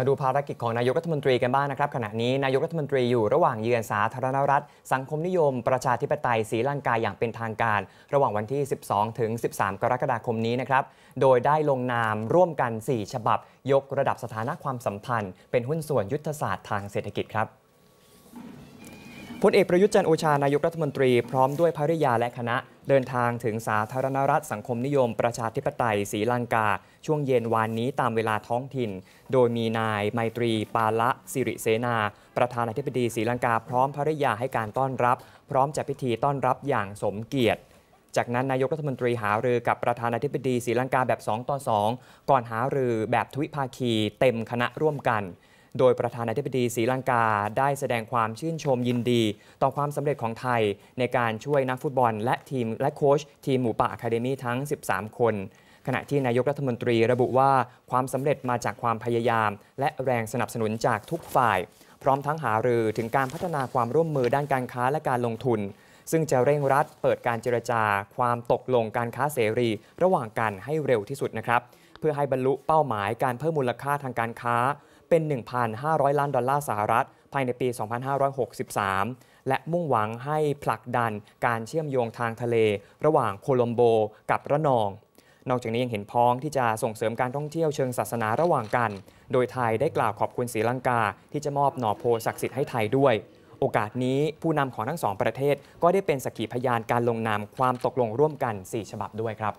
มาดูภารกิจของนายกรัฐมนตรีกันบ้างนะครับ ขณะนี้นายกรัฐมนตรีอยู่ระหว่างเยือนสาธารณรัฐ สังคมนิยมประชาธิปไตยสีลังกายอย่างเป็นทางการ ระหว่างวันที่ 12 ถึง 13 กรกฎาคมนี้นะครับ โดยได้ลงนามร่วมกัน 4 ฉบับ ยกระดับสถานะความสัมพันธ์ เป็นหุ้นส่วนยุทธศาสตร์ทางเศรษฐกิจครับพลเอกประยุทธ์จันโอชานายกรัฐมนตรีพร้อมด้วยภริยาและคณะ เดินทางถึงสาธารณรัฐสังคมนิยม ประชาธิปไตยศรีลังกา ช่วงเย็นวานนี้ตามเวลาท้องถิ่น โดยมีนายไมตรี ปาละสิริเสนา ประธานาธิบดีศรีลังกาพร้อมภริยาให้การต้อนรับ พร้อมจัดพิธีต้อนรับอย่างสมเกียรติ จากนั้นนายกรัฐมนตรีหารือกับประธานาธิบดีศรีลังกาแบบ2ต่อ2ก่อนหารือแบบทวิภาคี เต็มคณะร่วมกันโดยประธานาธิบดีศรีลังกาได้แสดงความชื่นชมยินดี ต่อความสำเร็จของไทย ในการช่วยนักฟุตบอล และทีมและโค้ชทีมหมูป่าอะคาเดมี่ทั้ง 13 คน ขณะที่นายกรัฐมนตรีระบุว่า ความสำเร็จมาจากความพยายาม และแรงสนับสนุนจากทุกฝ่าย พร้อมทั้งหารือถึงการพัฒนาความร่วมมือด้านการค้าและการลงทุน ซึ่งจะเร่งรัดเปิดการเจรจา ความตกลงการค้าเสรี ระหว่างกันให้เร็วที่สุดนะครับเพื่อให้บรรลุเป้าหมาย การเพิ่มมูลค่าทางการค้าเป็น 1,500 ล้านดอลลาร์สหรัฐ ภายในปี 2563 และมุ่งหวังให้ผลักดันการเชื่อมโยงทางทะเล ระหว่างโคลอมโบกับระนอง นอกจากนี้ยังเห็นพ้องที่จะส่งเสริมการท่องเที่ยวเชิงศาสนาระหว่างกัน โดยไทยได้กล่าวขอบคุณศรีลังกา ที่จะมอบหน่อโพศักดิ์สิทธิ์ให้ไทยด้วย โอกาสนี้ผู้นำของทั้งสองประเทศก็ได้เป็นสักขีพยานการลงนามความตกลงร่วมกัน 4 ฉบับด้วยครับ